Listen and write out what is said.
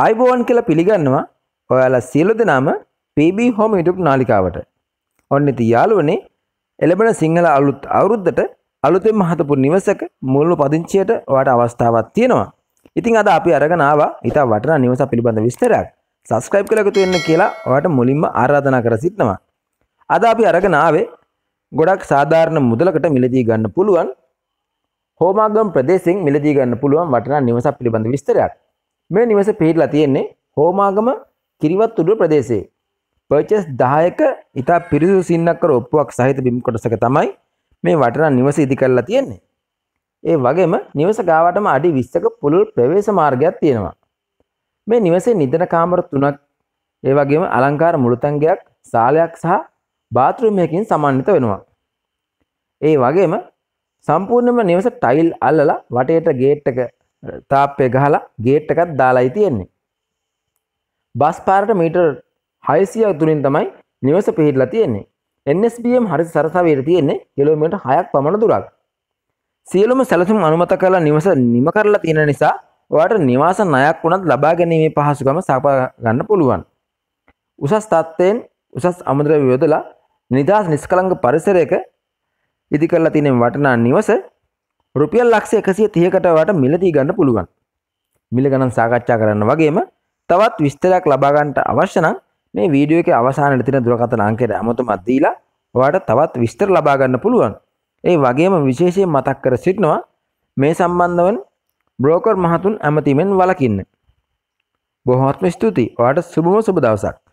ආයිබෝවන් කියලා පිළිගන්නවා ඔයාලා සියලු දෙනාම PB Home YouTube නාලිකාවට. ඔන්න ඉතින් යාළුවනේ එළඹෙන සිංහල අලුත් අවුරුද්දට අලුතෙන් මහතපු නිවසක මුල්ම පදිංචියට ඔයාට අවස්ථාවක් තියෙනවා. ඉතින් අද අපි අරගෙන ආවා ඊට වටිනා නිවස පිළිබඳ විස්තරයක්. subscribe කරලා එකතු වෙන්න කියලා ඔයාට මුලින්ම ආරාධනා කර සිටිනවා. අද අපි අරගෙන ආවේ ගොඩක් සාධාරණ මුදලකට මිලදී ගන්න පුළුවන් හෝමාගම් ප්‍රදේශයෙන් මිලදී ගන්න පුළුවන් වටිනා නිවසක් පිළිබඳ විස්තරයක්. මේ නිවස පිහිටලා තියෙන්නේ හෝමාගම කිරිවත් උඩුව ප්‍රදේශයේ. පර්චස් 10ක ඉතා පිරිසිදු සින්නක්කර ඔප්පුවක් සහිත බිම් කොටසක තමයි මේ වටරන් නිවස ඉදි කරලා තියෙන්නේ. ඒ වගේම නිවස ගාවටම අඩි 20ක පුළුල් ප්‍රවේශ මාර්ගයක් තියෙනවා. මේ නිවසේ නිදන කාමර තුනක් ඒ වගේම අලංකාර මුළුතැන්ගයක්, ශාලයක් සහ බාත්‍රූම් එකකින් සමන්විත වෙනවා. ඒ වගේම සම්පූර්ණයෙන්ම නිවස ටයිල් අල්ලලා වටේට ගේට් එක තාප්පය ගහලා ගේට් එකත් දාලායි තියෙන්නේ. බස් පාරට මීටර් 600ක් දුරින් තමයි නිවස පිහිටලා තියෙන්නේ. NSBM හරි සරසවියට තියෙන්නේ කිලෝමීටර් 6ක් පමණ දුරක්. සියලුම සැලසුම් අනුමත කරලා නිවස නිම කරලා තියෙන නිසා ඔයාට නිවාස ණයක් වුණත් ලබා ගැනීමේ පහසුකම සපයා ගන්න පුළුවන්. උසස් තත්ත්වයෙන් උසස් අමුද්‍රව්‍ය යොදලා නිදාස් නිෂ්කලංක පරිසරයක ඉදි කරලා තියෙන වටිනා නිවස රුපියල් ලක්ෂ එකසිය තියකටවට මිලදී ගන්න පුළුවන් මිල ගණන් සාකච්ඡා කරන්න වගේම තවත් විස්තරයක් ලබාගන්නට අවශ්‍යනම් මේ වීඩියෝ එක අවසානට තින දුරකතන අංකයට ඇමතුමත් දීලා ඔයාට තවත් විස්තර ලබා ගන්න පුළුවන් ඒ වගේම විශේෂයෙන් මතක් කර සිටිනවා මේ සම්බන්ධවන් බ්‍රෝකර් මහතුන් ඇමතිමෙන් වලකින්න බොහොත්ම ස්තුතියි ඔයාට සුබම සුබ දවසක්